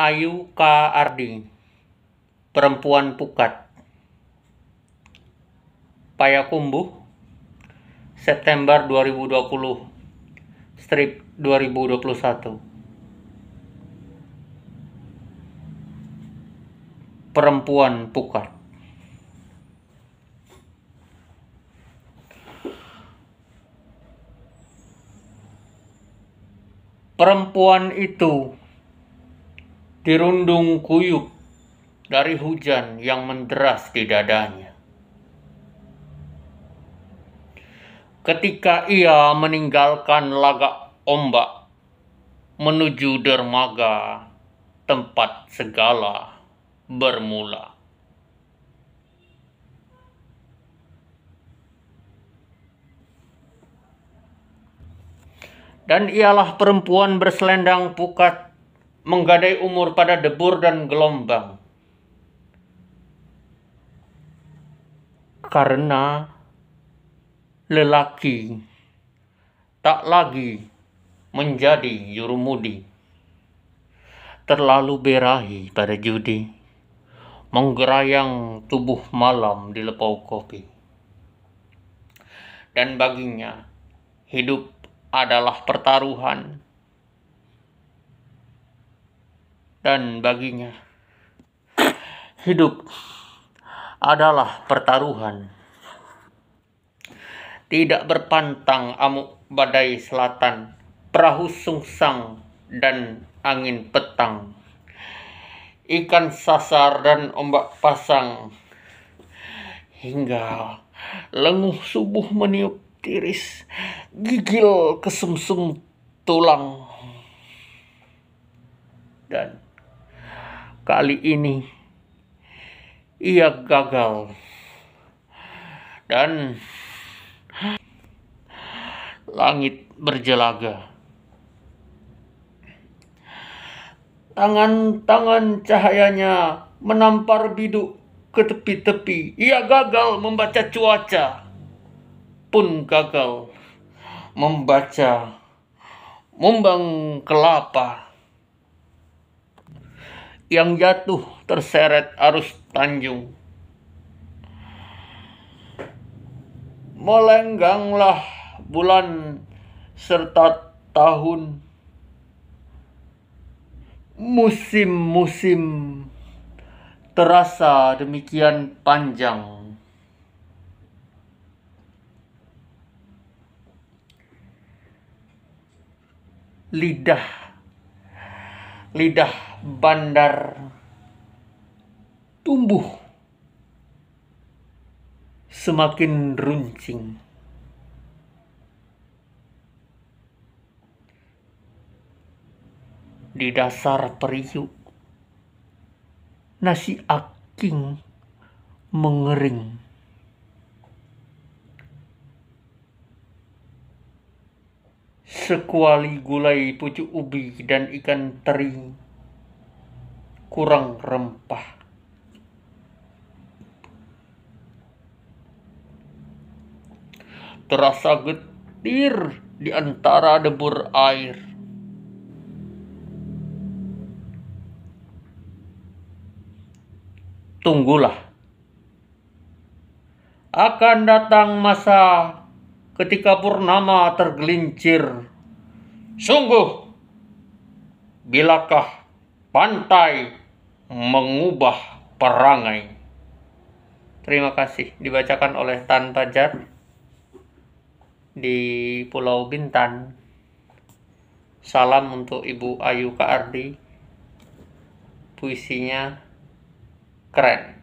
Ayu K. Ardi Perempuan Pukat Payakumbuh September 2020 Strip 2021 Perempuan Pukat Perempuan itu dirundung kuyuk dari hujan yang menderas di dadanya. Ketika ia meninggalkan laga ombak menuju dermaga tempat segala bermula. Dan ialah perempuan berselendang pukat menggadai umur pada debur dan gelombang. Karena lelaki tak lagi menjadi jurumudi. Terlalu berahi pada judi, menggerayang tubuh malam di lepau kopi. Dan baginya, hidup adalah pertaruhan dan baginya hidup adalah pertaruhan. Tidak berpantang amuk badai selatan, perahu sungsang dan angin petang. Ikan sasar dan ombak pasang hingga lenguh subuh meniup tiris, gigil sung tulang dan kali ini ia gagal dan langit berjelaga. Tangan-tangan cahayanya menampar biduk ke tepi-tepi. Ia gagal membaca cuaca, pun gagal membaca mumbang kelapa yang jatuh terseret arus Tanjung. Melengganglah bulan serta tahun musim-musim terasa demikian panjang. Lidah, lidah bandar tumbuh semakin runcing. Di dasar periuk, nasi aking mengering. Sekuali gulai pucuk ubi dan ikan teri kurang rempah. Terasa getir di antara debur air. Tunggulah. Akan datang masa ketika purnama tergelincir. Sungguh, bilakah pantai mengubah perangai. Terima kasih. Dibacakan oleh Tan Pajar di Pulau Bintan. Salam untuk Ibu Ayu Kaardi. Puisinya keren.